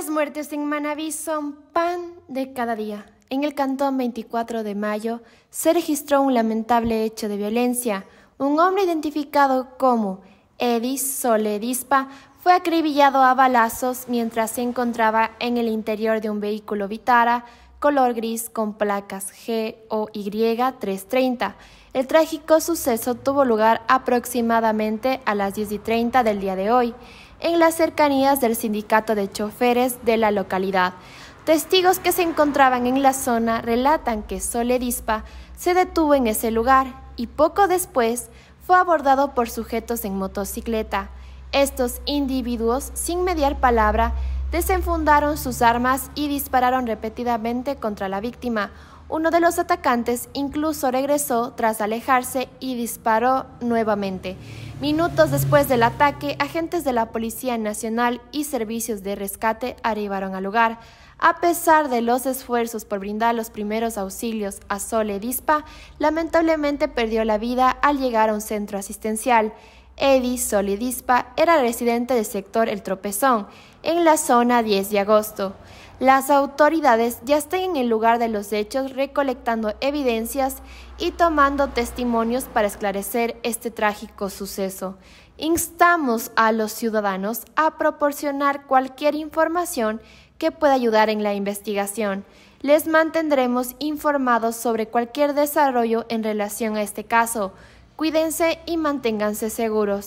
Las muertes en Manabí son pan de cada día. En el cantón 24 de mayo se registró un lamentable hecho de violencia. Un hombre identificado como Edis Soledispa fue acribillado a balazos mientras se encontraba en el interior de un vehículo Vitara color gris con placas G o Y330. El trágico suceso tuvo lugar aproximadamente a las 10 y 30 del día de hoy en las cercanías del sindicato de choferes de la localidad. Testigos que se encontraban en la zona relatan que Soledispa se detuvo en ese lugar y poco después fue abordado por sujetos en motocicleta. Estos individuos, sin mediar palabra, desenfundaron sus armas y dispararon repetidamente contra la víctima, uno de los atacantes incluso regresó tras alejarse y disparó nuevamente. Minutos después del ataque, agentes de la Policía Nacional y servicios de rescate arribaron al lugar. A pesar de los esfuerzos por brindar los primeros auxilios a Sole Dispa, lamentablemente perdió la vida al llegar a un centro asistencial. Eddie Solidispa era residente del sector El Tropezón, en la zona 10 de agosto. Las autoridades ya están en el lugar de los hechos recolectando evidencias y tomando testimonios para esclarecer este trágico suceso. Instamos a los ciudadanos a proporcionar cualquier información que pueda ayudar en la investigación. Les mantendremos informados sobre cualquier desarrollo en relación a este caso. Cuídense y manténganse seguros.